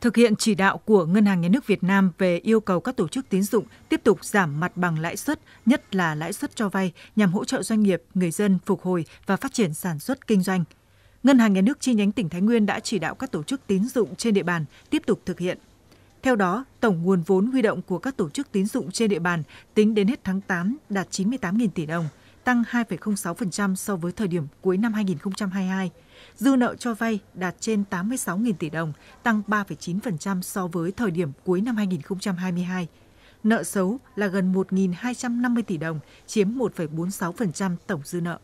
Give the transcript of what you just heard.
Thực hiện chỉ đạo của Ngân hàng Nhà nước Việt Nam về yêu cầu các tổ chức tín dụng tiếp tục giảm mặt bằng lãi suất, nhất là lãi suất cho vay nhằm hỗ trợ doanh nghiệp, người dân phục hồi và phát triển sản xuất kinh doanh. Ngân hàng Nhà nước chi nhánh tỉnh Thái Nguyên đã chỉ đạo các tổ chức tín dụng trên địa bàn tiếp tục thực hiện. Theo đó, tổng nguồn vốn huy động của các tổ chức tín dụng trên địa bàn tính đến hết tháng 8 đạt 98.000 tỷ đồng – tăng 2,06% so với thời điểm cuối năm 2022. Dư nợ cho vay đạt trên 86.000 tỷ đồng, tăng 3,9% so với thời điểm cuối năm 2022. Nợ xấu là gần 1.250 tỷ đồng, chiếm 1,46% tổng dư nợ.